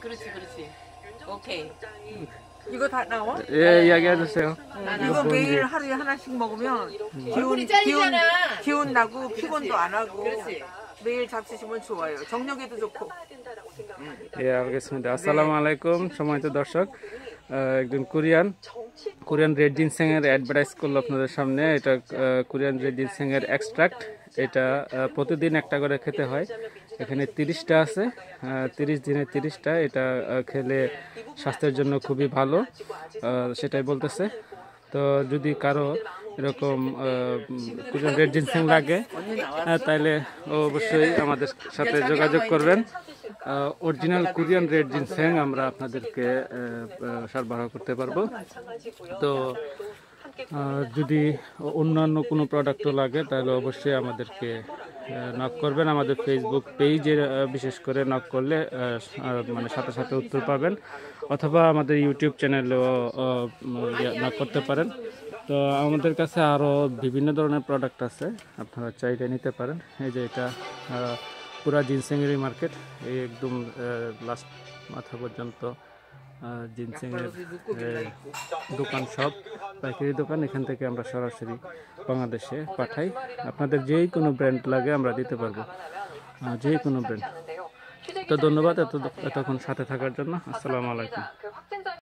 그렇지, 그렇지, 오케이. 음. 그 이거 다 나와? 예, 예 네. 이야기해 주세요. 음, 음, 이거 매일 하루에 하나씩 먹으면 기운, 기운, 기운 나고 피곤도 안 하고 매일 잡수시면 좋아요. 정력에도 좋고. 예, 알겠습니다. 아살라무 알라이쿰, স ম 또 দ র একজন কোরিয়ান কোরিয়ান রেড এর অ্যাডভার্টাইজ করলো আপনাদের সামনে এটা কোরিয়ান রেড এর এক্সট্রাক্ট এটা প্রতিদিন একটা করে খেতে হয় এখানে তিরিশটা আছে তিরিশ দিনে তিরিশটা এটা খেলে স্বাস্থ্যের জন্য খুবই ভালো সেটাই বলতেছে তো যদি কারো এরকম রেড জিন্সিং লাগে তাহলে অবশ্যই আমাদের সাথে যোগাযোগ করবেন অরিজিনাল কোরিয়ান রেড জিন্সিং আমরা আপনাদেরকে সরবরাহ করতে পারবো তো যদি অন্যান্য কোনো প্রোডাক্টও লাগে তাহলে অবশ্যই আমাদেরকে নক করবেন আমাদের ফেসবুক পেজে বিশেষ করে নক করলে মানে সাথে সাথে উত্তর পাবেন অথবা আমাদের ইউটিউব চ্যানেলেও নক করতে পারেন তো আমাদের কাছে আরও বিভিন্ন ধরনের প্রোডাক্ট আছে আপনারা চাইলে নিতে পারেন এই যে এটা পুরা জিনসেঙ্গেরি মার্কেট এই একদম লাস্ট মাথা পর্যন্ত জিনসিংয়ের দোকান সব পাইকারি দোকান এখান থেকে আমরা সরাসরি বাংলাদেশে পাঠাই আপনাদের যেই কোনো ব্র্যান্ড লাগে আমরা দিতে পারবো যে কোনো ব্র্যান্ড তো ধন্যবাদ এত এতক্ষণ সাথে থাকার জন্য আসসালামু আলাইকুম